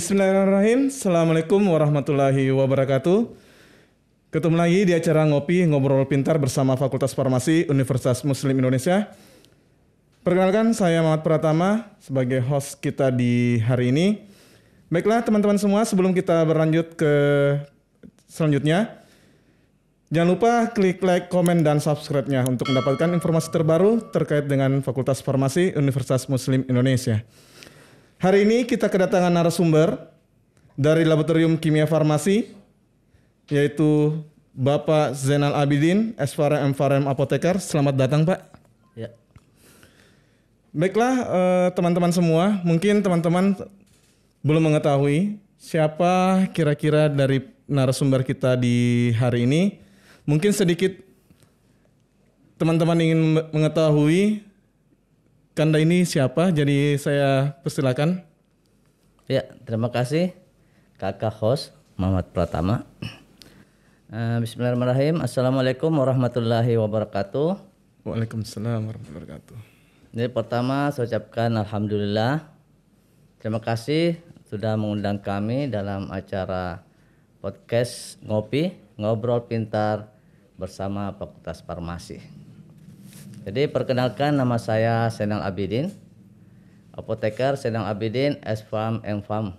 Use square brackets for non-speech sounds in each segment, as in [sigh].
Bismillahirrahmanirrahim. Assalamualaikum warahmatullahi wabarakatuh. Ketemu lagi di acara Ngopi Ngobrol Pintar bersama Fakultas Farmasi Universitas Muslim Indonesia. Perkenalkan, saya Muhammad Pratama sebagai host kita di hari ini. Baiklah teman-teman semua, sebelum kita berlanjut ke selanjutnya, jangan lupa klik like, komen, dan subscribe-nya untuk mendapatkan informasi terbaru terkait dengan Fakultas Farmasi Universitas Muslim Indonesia. Hari ini kita kedatangan narasumber dari Laboratorium Kimia Farmasi, yaitu Bapak Zainal Abidin, S.Farm M.Farm Apoteker. Selamat datang, Pak. Ya. Baiklah, eh, teman-teman semua, mungkin teman-teman belum mengetahui siapa kira-kira dari narasumber kita di hari ini. Mungkin sedikit teman-teman ingin mengetahui Kanda ini siapa? Jadi saya persilakan. Ya, terima kasih kakak host Muhammad Pratama. Eh, bismillahirrahmanirrahim. Assalamualaikum warahmatullahi wabarakatuh. Waalaikumsalam warahmatullahi wabarakatuh. Jadi pertama saya ucapkan Alhamdulillah. Terima kasih sudah mengundang kami dalam acara podcast Ngopi, Ngobrol Pintar bersama Fakultas Farmasi. Jadi perkenalkan nama saya Senang Abidin, apoteker Senang Abidin, S-Farm, M-Farm.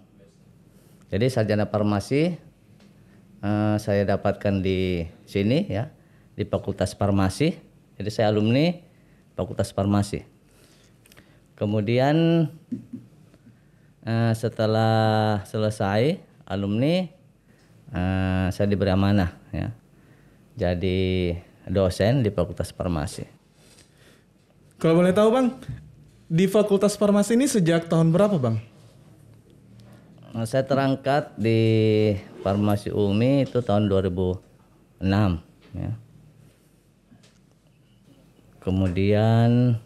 Jadi sarjana farmasi uh, saya dapatkan di sini ya, di Fakultas Farmasi. Jadi saya alumni Fakultas Farmasi. Kemudian uh, setelah selesai alumni uh, saya diberi amanah ya. Jadi dosen di Fakultas Farmasi. Kalau boleh tahu bang, di Fakultas Farmasi ini sejak tahun berapa bang? Nah, saya terangkat di Farmasi Umi itu tahun 2006 ya. Kemudian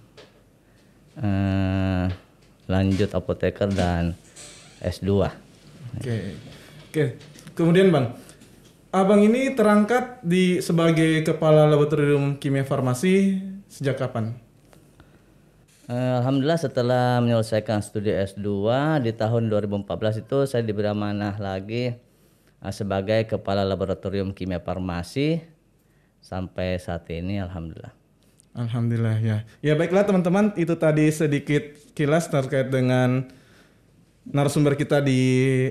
eh, lanjut apoteker dan S2. Oke. Okay. Oke. Okay. Kemudian Bang, Abang ini terangkat di sebagai kepala laboratorium kimia farmasi sejak kapan? Eh, Alhamdulillah setelah menyelesaikan studi S2 di tahun 2014 itu saya diberi amanah lagi eh, sebagai Kepala Laboratorium Kimia Farmasi sampai saat ini Alhamdulillah. Alhamdulillah ya. Ya baiklah teman-teman itu tadi sedikit kilas terkait dengan narasumber kita di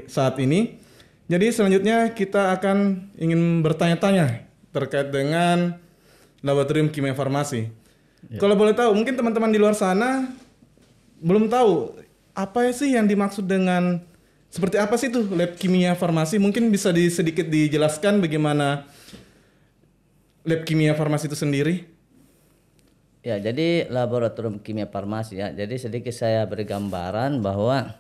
saat ini. Jadi selanjutnya kita akan ingin bertanya-tanya terkait dengan Laboratorium Kimia Farmasi. Iya. Kalau boleh tahu, mungkin teman-teman di luar sana belum tahu apa sih yang dimaksud dengan seperti apa sih tuh lab kimia farmasi? Mungkin bisa di, sedikit dijelaskan bagaimana lab kimia farmasi itu sendiri? Ya, jadi laboratorium kimia farmasi ya. Jadi sedikit saya beri gambaran bahwa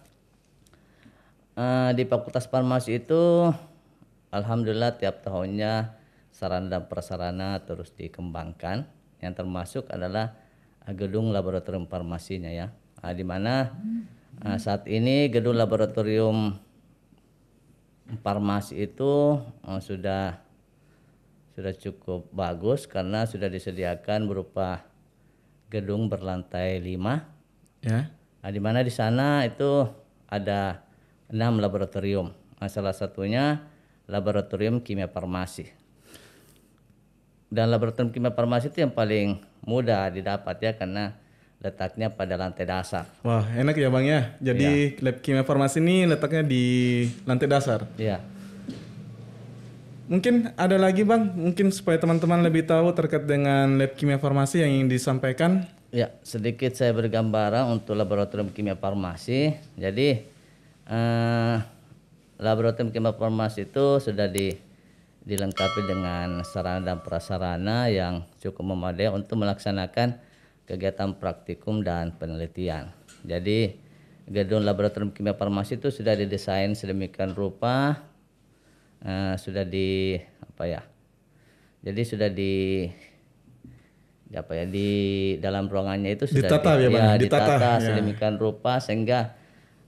uh, di Fakultas Farmasi itu alhamdulillah tiap tahunnya sarana dan prasarana terus dikembangkan yang termasuk adalah ah, gedung laboratorium farmasinya ya. Nah, di mana hmm. uh, saat ini gedung laboratorium farmasi itu uh, sudah sudah cukup bagus karena sudah disediakan berupa gedung berlantai lima, Ya. Nah, di mana di sana itu ada enam laboratorium. Nah, salah satunya laboratorium kimia farmasi dan laboratorium kimia farmasi itu yang paling mudah didapat ya karena letaknya pada lantai dasar. Wah enak ya bang ya. Jadi ya. lab kimia farmasi ini letaknya di lantai dasar. Iya. Mungkin ada lagi bang, mungkin supaya teman-teman lebih tahu terkait dengan lab kimia farmasi yang ingin disampaikan. Ya sedikit saya bergambaran untuk laboratorium kimia farmasi. Jadi eh, laboratorium kimia farmasi itu sudah di dilengkapi dengan sarana dan prasarana yang cukup memadai untuk melaksanakan kegiatan praktikum dan penelitian. Jadi gedung laboratorium kimia farmasi itu sudah didesain sedemikian rupa uh, sudah di apa ya? Jadi sudah di, di apa ya di dalam ruangannya itu sudah ditata di, ya, ya ditata, ya? ditata ya. sedemikian rupa sehingga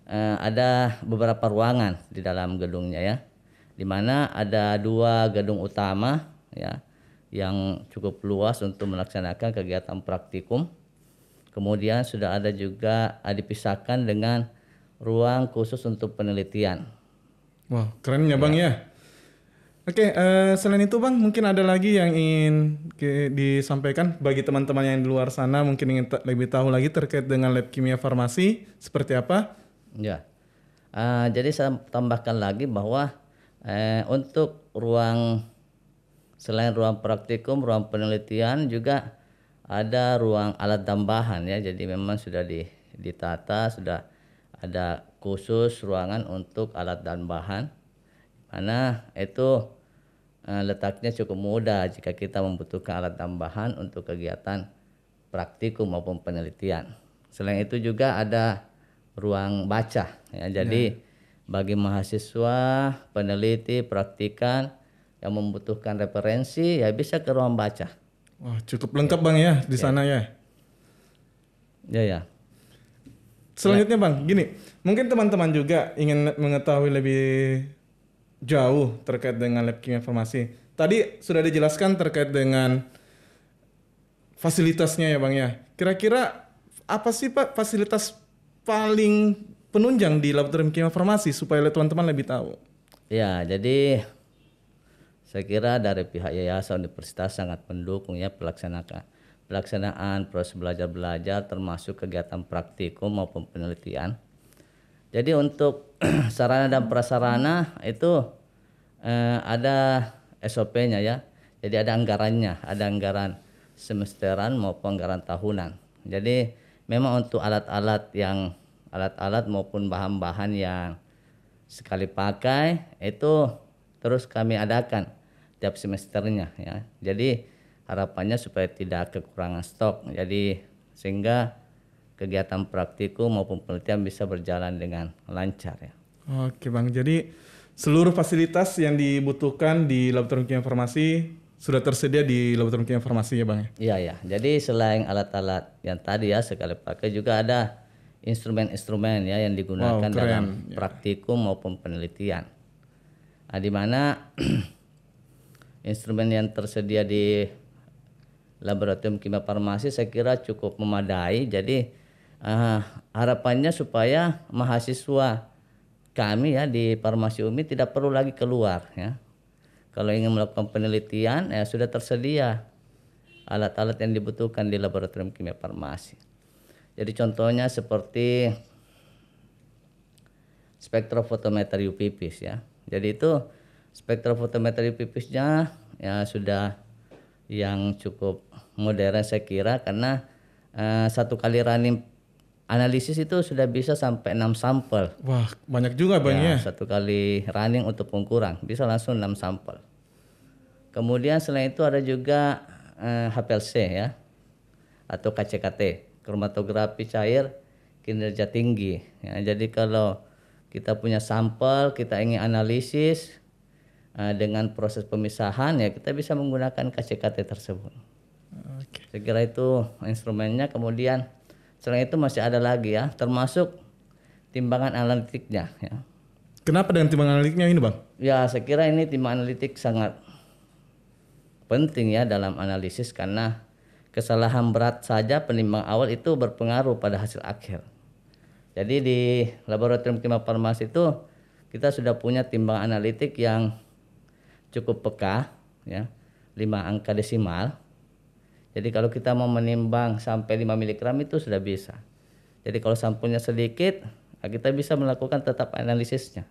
uh, ada beberapa ruangan di dalam gedungnya ya di mana ada dua gedung utama ya yang cukup luas untuk melaksanakan kegiatan praktikum. Kemudian sudah ada juga ah, dipisahkan dengan ruang khusus untuk penelitian. Wah, keren ya, Bang ya. Oke, Oke, uh, selain itu Bang, mungkin ada lagi yang ingin ke, disampaikan bagi teman-teman yang di luar sana mungkin ingin lebih tahu lagi terkait dengan lab kimia farmasi seperti apa? Ya. Uh, jadi saya tambahkan lagi bahwa eh, untuk ruang selain ruang praktikum ruang penelitian juga ada ruang alat tambahan ya jadi memang sudah di, ditata sudah ada khusus ruangan untuk alat dan bahan mana itu eh, letaknya cukup mudah jika kita membutuhkan alat tambahan untuk kegiatan praktikum maupun penelitian. Selain itu juga ada ruang baca ya. Jadi ya bagi mahasiswa, peneliti, praktikan yang membutuhkan referensi ya bisa ke ruang baca. Wah, cukup lengkap ya. Bang ya di ya. sana ya. Ya ya. Selanjutnya ya. Bang, gini, mungkin teman-teman juga ingin mengetahui lebih jauh terkait dengan lab kimia informasi. Tadi sudah dijelaskan terkait dengan fasilitasnya ya Bang ya. Kira-kira apa sih Pak fasilitas paling penunjang di laboratorium kimia farmasi supaya teman-teman lebih tahu? Ya, jadi saya kira dari pihak yayasan universitas sangat mendukung ya pelaksanaan pelaksanaan proses belajar belajar termasuk kegiatan praktikum maupun penelitian. Jadi untuk [clears throat] sarana dan prasarana itu eh, ada SOP-nya ya. Jadi ada anggarannya, ada anggaran semesteran maupun anggaran tahunan. Jadi memang untuk alat-alat yang alat-alat maupun bahan-bahan yang sekali pakai itu terus kami adakan tiap semesternya ya. Jadi harapannya supaya tidak kekurangan stok. Jadi sehingga kegiatan praktikum maupun penelitian bisa berjalan dengan lancar ya. Oke Bang, jadi seluruh fasilitas yang dibutuhkan di Laboratorium Kimia Farmasi sudah tersedia di laboratorium kimia farmasi ya bang ya? ya. Jadi selain alat-alat yang tadi ya sekali pakai juga ada instrumen-instrumen ya yang digunakan wow, dalam praktikum maupun penelitian. Nah, di mana [clears throat] instrumen yang tersedia di laboratorium kimia farmasi saya kira cukup memadai. Jadi uh, harapannya supaya mahasiswa kami ya di Farmasi Umi tidak perlu lagi keluar ya. Kalau ingin melakukan penelitian ya sudah tersedia alat-alat yang dibutuhkan di laboratorium kimia farmasi. Jadi contohnya seperti spektrofotometer uv ya. Jadi itu spektrofotometer uv ya sudah yang cukup modern saya kira karena uh, satu kali running analisis itu sudah bisa sampai 6 sampel. Wah, banyak juga Bang ya. ya? Satu kali running untuk pengukuran bisa langsung 6 sampel. Kemudian selain itu ada juga uh, eh, HPLC ya atau KCKT kromatografi cair kinerja tinggi. Ya, jadi kalau kita punya sampel, kita ingin analisis uh, dengan proses pemisahan ya kita bisa menggunakan KCKT tersebut. Okay. Saya itu instrumennya. Kemudian selain itu masih ada lagi ya, termasuk timbangan analitiknya. Ya. Kenapa dengan timbangan analitiknya ini bang? Ya saya kira ini timbangan analitik sangat penting ya dalam analisis karena kesalahan berat saja penimbang awal itu berpengaruh pada hasil akhir. Jadi di laboratorium kimia farmasi itu kita sudah punya timbang analitik yang cukup peka ya, 5 angka desimal. Jadi kalau kita mau menimbang sampai 5 mg itu sudah bisa. Jadi kalau sampulnya sedikit, nah kita bisa melakukan tetap analisisnya.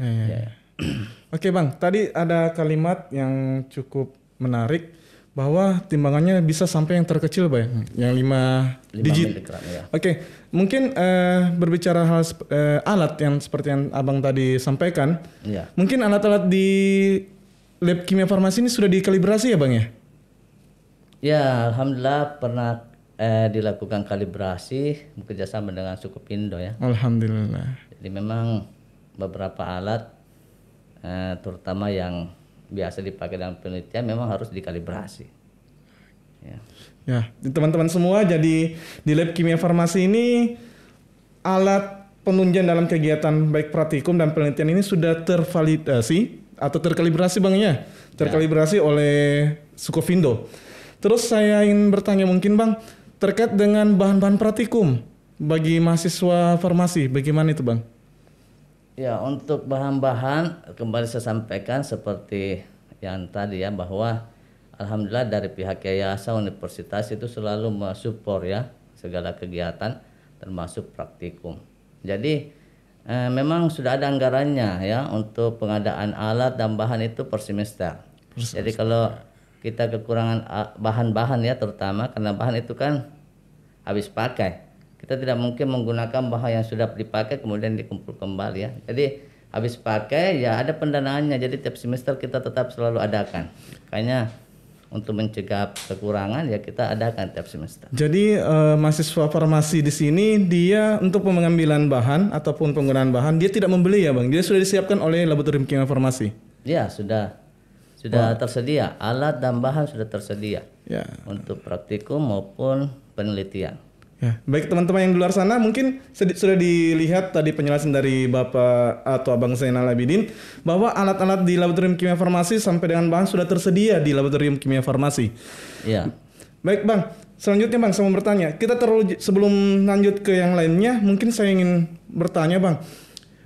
Ya, ya, ya. ya. [clears throat] Oke, Bang. Tadi ada kalimat yang cukup menarik bahwa timbangannya bisa sampai yang terkecil, Bay, hmm. yang 5 digit. ya. Oke, okay. mungkin uh, berbicara hal uh, alat yang seperti yang Abang tadi sampaikan. Ya. Mungkin alat-alat di lab kimia farmasi ini sudah dikalibrasi ya, Bang ya? Ya, alhamdulillah pernah eh, dilakukan kalibrasi bekerjasama dengan suku pindo ya. Alhamdulillah. Jadi memang beberapa alat eh, terutama yang biasa dipakai dalam penelitian memang harus dikalibrasi. Ya, teman ya, teman-teman semua jadi di lab kimia farmasi ini alat penunjang dalam kegiatan baik praktikum dan penelitian ini sudah tervalidasi atau terkalibrasi bang ya, terkalibrasi ya. oleh Sukovindo. Terus saya ingin bertanya mungkin bang terkait dengan bahan-bahan praktikum bagi mahasiswa farmasi, bagaimana itu bang? Ya, untuk bahan-bahan kembali saya sampaikan seperti yang tadi ya bahwa alhamdulillah dari pihak yayasan universitas itu selalu mensupport ya segala kegiatan termasuk praktikum. Jadi eh, memang sudah ada anggarannya ya untuk pengadaan alat dan bahan itu per semester. Per semester. Jadi kalau kita kekurangan eh, bahan-bahan ya terutama karena bahan itu kan habis pakai kita tidak mungkin menggunakan bahan yang sudah dipakai kemudian dikumpul kembali ya. Jadi habis pakai ya ada pendanaannya. Jadi tiap semester kita tetap selalu adakan. Kayaknya untuk mencegah kekurangan ya kita adakan tiap semester. Jadi eh, mahasiswa farmasi di sini dia untuk pengambilan bahan ataupun penggunaan bahan dia tidak membeli ya bang. Dia sudah disiapkan oleh laboratorium kimia farmasi. Ya sudah sudah oh. tersedia alat dan bahan sudah tersedia ya. untuk praktikum maupun penelitian. Ya, baik teman-teman yang di luar sana mungkin sudah dilihat tadi penjelasan dari Bapak eh, atau Abang Zainal Abidin bahwa alat-alat di Laboratorium Kimia Farmasi sampai dengan bahan sudah tersedia di Laboratorium Kimia Farmasi. Iya. Baik, Bang. Selanjutnya Bang, saya mau bertanya. Kita terlalu sebelum lanjut ke yang lainnya, mungkin saya ingin bertanya, Bang.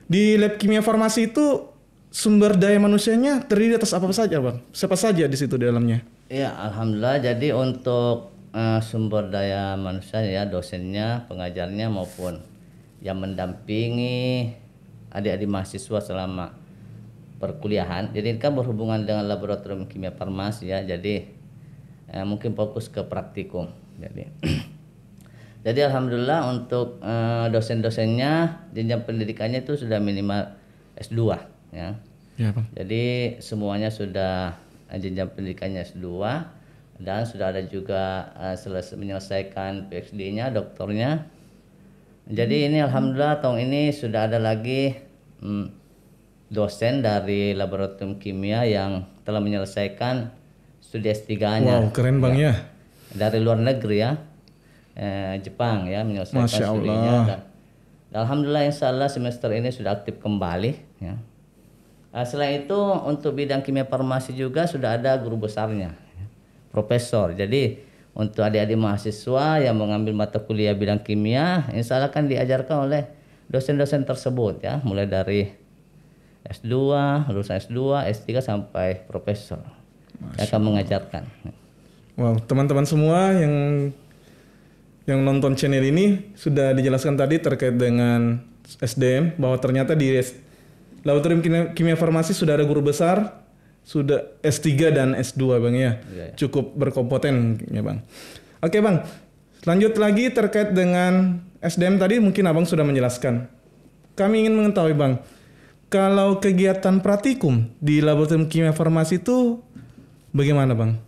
Di Lab Kimia Farmasi itu sumber daya manusianya terdiri atas apa saja, Bang? Siapa saja di situ di dalamnya? ya alhamdulillah. Jadi untuk uh, sumber daya manusia ya dosennya pengajarnya maupun yang mendampingi adik-adik mahasiswa selama perkuliahan jadi ini kan berhubungan dengan laboratorium kimia farmasi ya jadi uh, mungkin fokus ke praktikum jadi [clears throat] jadi alhamdulillah untuk uh, dosen-dosennya jenjang pendidikannya itu sudah minimal S2 ya, ya Pak. jadi semuanya sudah jenjang pendidikannya S2 dan sudah ada juga uh, eh, selesai menyelesaikan PhD-nya, doktornya. Jadi ini alhamdulillah tahun ini sudah ada lagi hmm, dosen dari laboratorium kimia yang telah menyelesaikan studi S3-nya. Wow, keren Bang ya. ya. Dari luar negeri ya. Eh, Jepang ya menyelesaikan Masya Allah. studinya. Dan, alhamdulillah insya Allah semester ini sudah aktif kembali ya. Eh, selain itu untuk bidang kimia farmasi juga sudah ada guru besarnya profesor. Jadi untuk adik-adik mahasiswa yang mengambil mata kuliah bidang kimia, insya Allah akan diajarkan oleh dosen-dosen tersebut ya, mulai dari S2, lulusan S2, S3 sampai profesor. Yang akan mengajarkan. Wow, teman-teman semua yang yang nonton channel ini sudah dijelaskan tadi terkait dengan SDM bahwa ternyata di Laboratorium Kimia Farmasi sudah ada guru besar sudah S3 dan S2 Bang ya. ya, ya. Cukup berkompeten ya Bang. Oke Bang, lanjut lagi terkait dengan SDM tadi mungkin Abang sudah menjelaskan. Kami ingin mengetahui Bang, kalau kegiatan praktikum di Laboratorium Kimia Farmasi itu bagaimana Bang?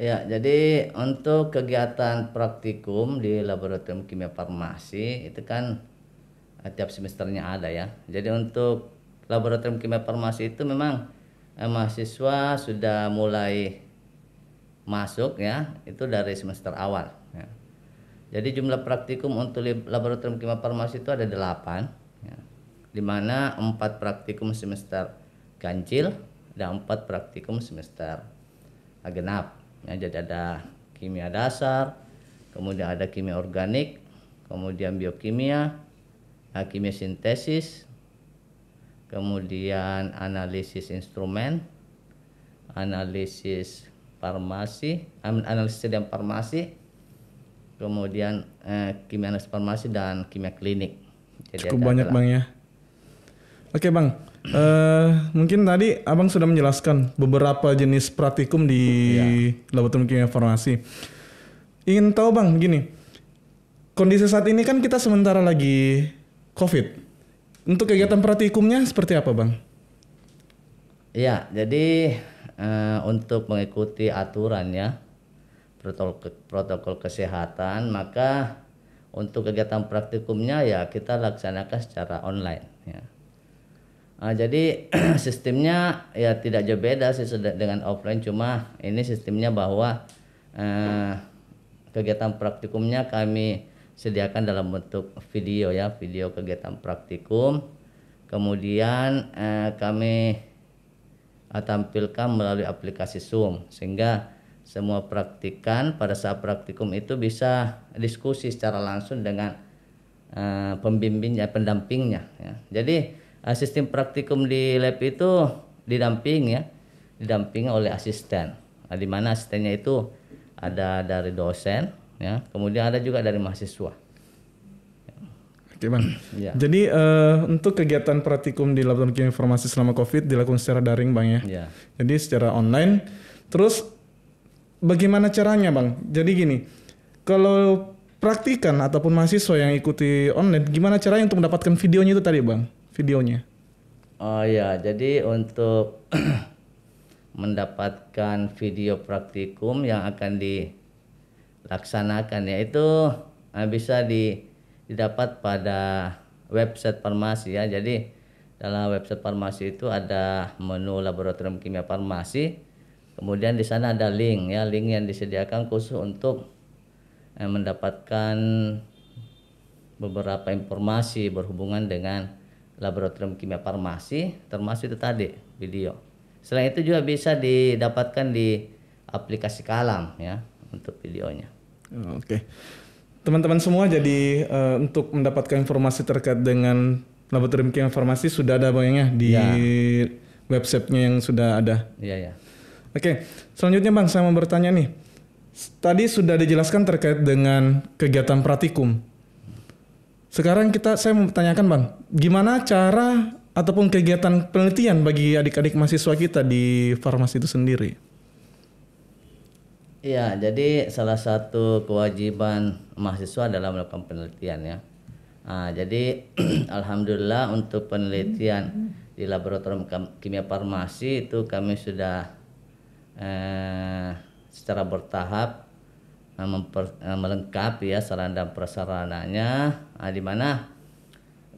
Ya, jadi untuk kegiatan praktikum di Laboratorium Kimia Farmasi itu kan eh, tiap semesternya ada ya. Jadi untuk Laboratorium Kimia Farmasi itu memang eh, mahasiswa sudah mulai masuk ya itu dari semester awal ya. jadi jumlah praktikum untuk laboratorium kimia farmasi itu ada delapan, ya. di mana empat praktikum semester ganjil dan empat praktikum semester genap ya, jadi ada kimia dasar kemudian ada kimia organik kemudian biokimia ya, kimia sintesis kemudian analisis instrumen, analisis farmasi, analisis sedang farmasi, kemudian eh, kimia analisis farmasi dan kimia klinik. Jadi Cukup banyak bang ya. Oke bang, uh, mungkin tadi abang sudah menjelaskan beberapa jenis praktikum di ya. laboratorium kimia farmasi. Ingin tahu bang, gini, kondisi saat ini kan kita sementara lagi COVID untuk kegiatan praktikumnya seperti apa, Bang? Ya, jadi uh, untuk mengikuti aturannya protokol protokol kesehatan, maka untuk kegiatan praktikumnya ya kita laksanakan secara online ya. Uh, jadi [clears throat] sistemnya ya tidak jauh beda sih dengan offline cuma ini sistemnya bahwa uh, kegiatan praktikumnya kami sediakan dalam bentuk video ya, video kegiatan praktikum. Kemudian eh, kami eh, tampilkan melalui aplikasi Zoom sehingga semua praktikan pada saat praktikum itu bisa diskusi secara langsung dengan eh, pembimbingnya, pendampingnya ya. Jadi eh, sistem praktikum di lab itu didamping ya, didampingi oleh asisten. Nah, di mana asistennya itu ada dari dosen, ya kemudian ada juga dari mahasiswa Oke Ya. Jadi uh, untuk kegiatan praktikum di laboratorium informasi selama COVID dilakukan secara daring bang ya. ya. Jadi secara online. Terus bagaimana caranya bang? Jadi gini, kalau praktikan ataupun mahasiswa yang ikuti online, gimana caranya untuk mendapatkan videonya itu tadi bang? Videonya? Oh ya, jadi untuk [clears throat] mendapatkan video praktikum yang akan di laksanakan ya itu eh, bisa didapat pada website farmasi ya. Jadi dalam website farmasi itu ada menu laboratorium kimia farmasi. Kemudian di sana ada link ya, link yang disediakan khusus untuk eh, mendapatkan beberapa informasi berhubungan dengan laboratorium kimia farmasi termasuk itu tadi video. Selain itu juga bisa didapatkan di aplikasi Kalam ya untuk videonya. Oh, oke. Okay. Teman-teman semua jadi uh, untuk mendapatkan informasi terkait dengan laboratorium kimia farmasi sudah ada banyaknya di ya. websitenya yang sudah ada. Iya ya. Oke, okay. selanjutnya Bang saya mau bertanya nih. Tadi sudah dijelaskan terkait dengan kegiatan pratikum. Sekarang kita saya mau tanyakan Bang, gimana cara ataupun kegiatan penelitian bagi adik-adik mahasiswa kita di farmasi itu sendiri? Iya, jadi salah satu kewajiban mahasiswa adalah melakukan penelitian ya. Nah, jadi [clears throat] alhamdulillah untuk penelitian di laboratorium kimia farmasi itu kami sudah eh, secara bertahap eh, memper, eh, melengkapi ya sarana dan prasarananya nah, di mana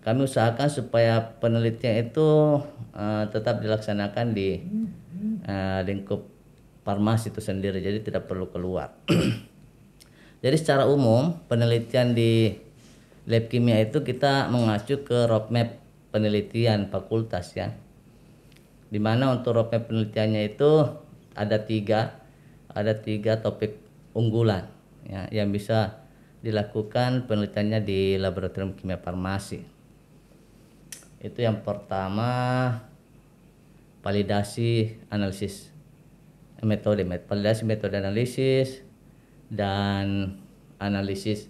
kami usahakan supaya penelitian itu eh, tetap dilaksanakan di eh, lingkup farmasi itu sendiri jadi tidak perlu keluar [clears throat] jadi secara umum penelitian di lab kimia itu kita mengacu ke roadmap penelitian fakultas ya dimana untuk roadmap penelitiannya itu ada tiga ada tiga topik unggulan ya, yang bisa dilakukan penelitiannya di laboratorium kimia farmasi. Itu yang pertama validasi analisis metode validasi metode analisis dan analisis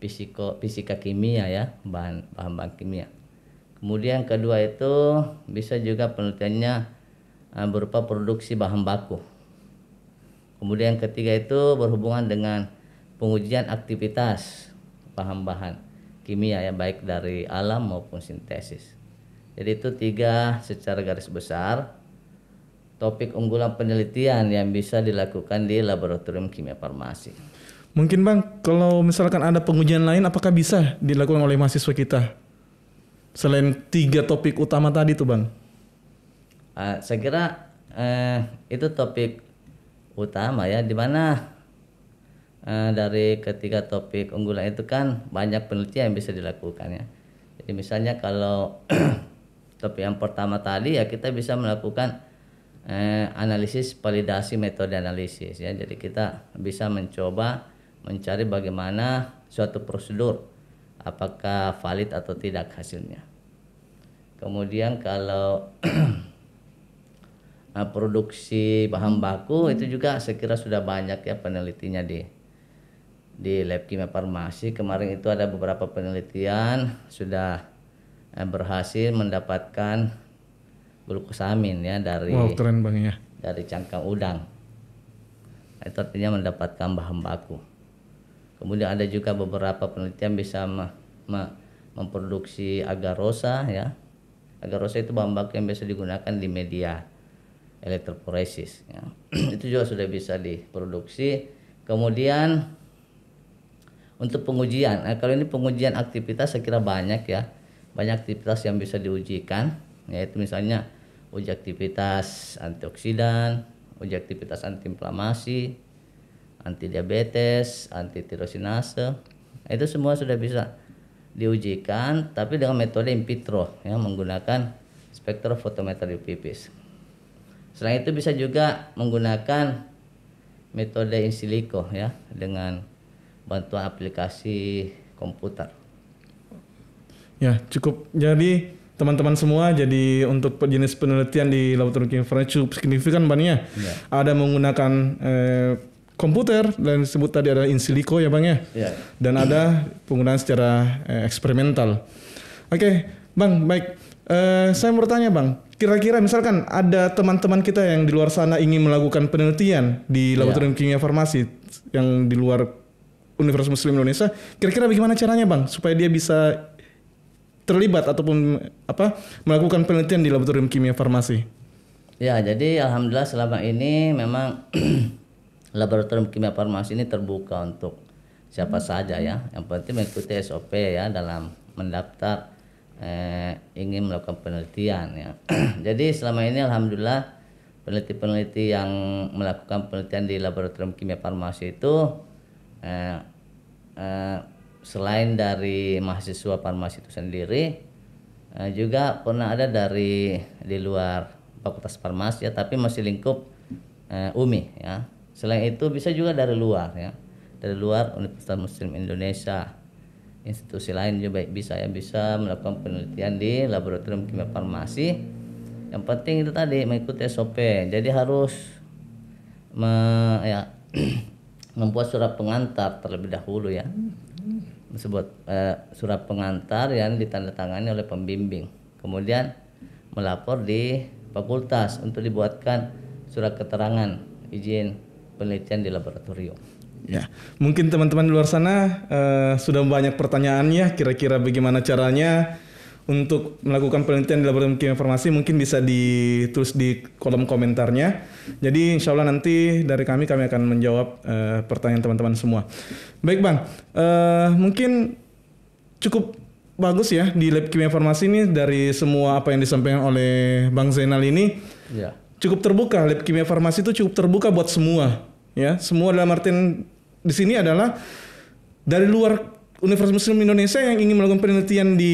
fisiko fisika kimia ya bahan bahan bahan kimia kemudian kedua itu bisa juga penelitiannya eh, berupa produksi bahan baku kemudian ketiga itu berhubungan dengan pengujian aktivitas bahan-bahan kimia ya baik dari alam maupun sintesis jadi itu tiga secara garis besar topik unggulan penelitian yang bisa dilakukan di laboratorium kimia farmasi. Mungkin Bang, kalau misalkan ada pengujian lain apakah bisa dilakukan oleh mahasiswa kita? Selain tiga topik utama tadi tuh Bang. Uh, saya kira uh, itu topik utama ya, dimana uh, eh, dari ketiga topik unggulan itu kan banyak penelitian yang bisa dilakukan ya. Jadi misalnya kalau [clears throat] topik yang pertama tadi ya kita bisa melakukan eh, analisis validasi metode analisis ya. Jadi kita bisa mencoba mencari bagaimana suatu prosedur apakah valid atau tidak hasilnya. Kemudian kalau [clears throat] eh, produksi bahan baku itu juga sekira sudah banyak ya penelitinya di di lab kimia farmasi kemarin itu ada beberapa penelitian sudah eh, berhasil mendapatkan glukosamin ya dari wow, keren bang ya. dari cangkang udang itu artinya mendapatkan bahan baku kemudian ada juga beberapa penelitian bisa me, me, memproduksi agarosa ya agarosa itu bahan baku yang bisa digunakan di media elektroporesis ya. [clears throat] itu juga sudah bisa diproduksi kemudian untuk pengujian nah, kalau ini pengujian aktivitas saya kira banyak ya banyak aktivitas yang bisa diujikan yaitu misalnya uji aktivitas antioksidan, uji aktivitas antiinflamasi, anti diabetes, anti tirosinase. Itu semua sudah bisa diujikan tapi dengan metode in vitro yang menggunakan spektrofotometri pipis. Selain itu bisa juga menggunakan metode in silico ya dengan bantuan aplikasi komputer. Ya, cukup. Jadi teman-teman semua jadi untuk jenis penelitian di laboratorium kimia cukup signifikan bannya. Ya. Iya. Ada menggunakan eh, komputer dan disebut tadi ada in silico ya Bang ya. ya. Dan ada penggunaan secara eh, eksperimental. Oke, okay, Bang, baik. Eh, saya mau bertanya Bang, kira-kira misalkan ada teman-teman kita yang di luar sana ingin melakukan penelitian di laboratorium ya. kimia farmasi yang di luar Universitas Muslim Indonesia, kira-kira bagaimana caranya Bang supaya dia bisa terlibat ataupun apa melakukan penelitian di laboratorium kimia farmasi? Ya, jadi alhamdulillah selama ini memang [clears throat] laboratorium kimia farmasi ini terbuka untuk siapa saja ya. Yang penting mengikuti SOP ya dalam mendaftar eh, ingin melakukan penelitian ya. [clears throat] jadi selama ini alhamdulillah peneliti-peneliti yang melakukan penelitian di laboratorium kimia farmasi itu eh, eh, selain dari mahasiswa farmasi itu sendiri eh, juga pernah ada dari di luar fakultas farmasi ya tapi masih lingkup uh, eh, UMI ya. Selain itu bisa juga dari luar ya. Dari luar Universitas Muslim Indonesia institusi lain juga bisa ya bisa melakukan penelitian di laboratorium kimia farmasi yang penting itu tadi mengikuti SOP jadi harus me, ya, [clears throat] membuat surat pengantar terlebih dahulu ya sebuah eh, surat pengantar yang ditandatangani oleh pembimbing. Kemudian melapor di fakultas untuk dibuatkan surat keterangan izin penelitian di laboratorium. Ya, mungkin teman-teman di luar sana eh, sudah banyak pertanyaannya kira-kira bagaimana caranya untuk melakukan penelitian di laboratorium kimia farmasi mungkin bisa ditulis di kolom komentarnya. Jadi insya Allah nanti dari kami kami akan menjawab uh, pertanyaan teman-teman semua. Baik bang, uh, mungkin cukup bagus ya di lab kimia farmasi ini dari semua apa yang disampaikan oleh bang Zainal ini. Ya. Cukup terbuka lab kimia farmasi itu cukup terbuka buat semua ya. Semua dalam artian di sini adalah dari luar Universitas Muslim Indonesia yang ingin melakukan penelitian di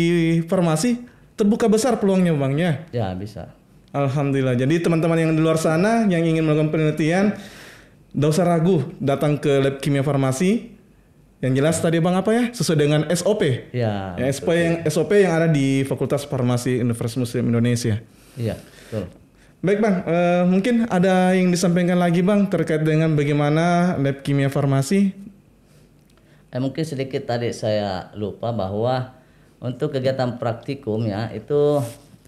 farmasi terbuka besar peluangnya bangnya. Ya bisa. Alhamdulillah. Jadi teman-teman yang di luar sana yang ingin melakukan penelitian, tidak usah ragu datang ke lab kimia farmasi. Yang jelas tadi bang apa ya sesuai dengan SOP. Ya. ya SOP yang SOP yang ada di Fakultas Farmasi Universitas Muslim Indonesia. Iya. Baik bang, uh, mungkin ada yang disampaikan lagi bang terkait dengan bagaimana lab kimia farmasi eh, mungkin sedikit tadi saya lupa bahwa untuk kegiatan praktikum ya itu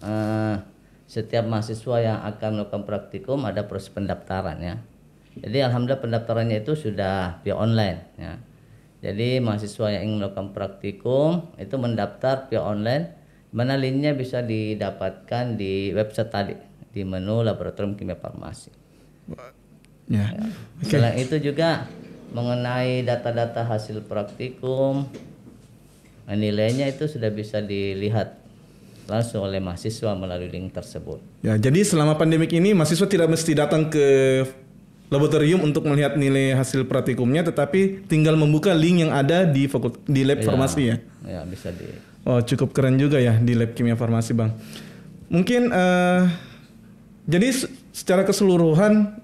eh, setiap mahasiswa yang akan melakukan praktikum ada proses pendaftaran ya. Jadi alhamdulillah pendaftarannya itu sudah via online ya. Jadi mahasiswa yang ingin melakukan praktikum itu mendaftar via online. Mana linknya bisa didapatkan di website tadi di menu laboratorium kimia farmasi. Ya. Yeah. Okay. Selain itu juga mengenai data-data hasil praktikum nah, nilainya itu sudah bisa dilihat langsung oleh mahasiswa melalui link tersebut. Ya, jadi selama pandemik ini mahasiswa tidak mesti datang ke laboratorium untuk melihat nilai hasil praktikumnya, tetapi tinggal membuka link yang ada di fakult di lab ya, farmasi ya. Ya, bisa di. Oh, cukup keren juga ya di lab kimia farmasi, Bang. Mungkin uh, jadi secara keseluruhan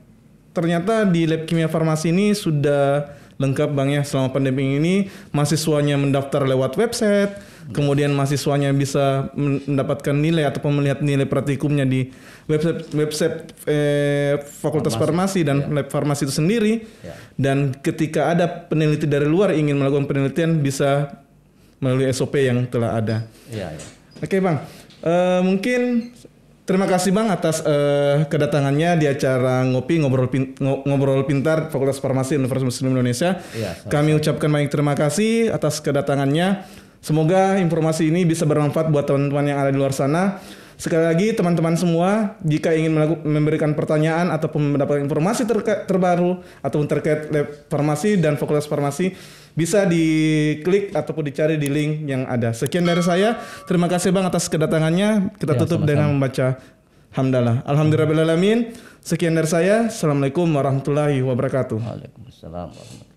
ternyata di lab kimia farmasi ini sudah lengkap bang ya selama pandemi ini mahasiswanya mendaftar lewat website kemudian mahasiswanya bisa mendapatkan nilai atau melihat nilai praktikumnya di website website eh, fakultas farmasi, farmasi dan ya. lab farmasi itu sendiri ya. dan ketika ada peneliti dari luar ingin melakukan penelitian bisa melalui SOP yang telah ada. Ya, ya. Oke bang, uh, mungkin Terima kasih Bang atas uh, kedatangannya di acara ngopi ngobrol Pint ngobrol pintar Fakultas Farmasi Universitas Muslim Indonesia. Ya, Kami ucapkan banyak terima kasih atas kedatangannya. Semoga informasi ini bisa bermanfaat buat teman-teman yang ada di luar sana. Sekali lagi teman-teman semua, jika ingin memberikan pertanyaan ataupun mendapatkan informasi terbaru ataupun terkait lab farmasi dan fakultas farmasi, bisa diklik ataupun dicari di link yang ada. Sekian dari saya. Terima kasih Bang atas kedatangannya. Kita ya, tutup sama -sama. dengan membaca hamdalah. Alhamdulillahirabbil alamin. Sekian dari saya. Assalamualaikum warahmatullahi wabarakatuh. Waalaikumsalam warahmatullahi wabarakatuh.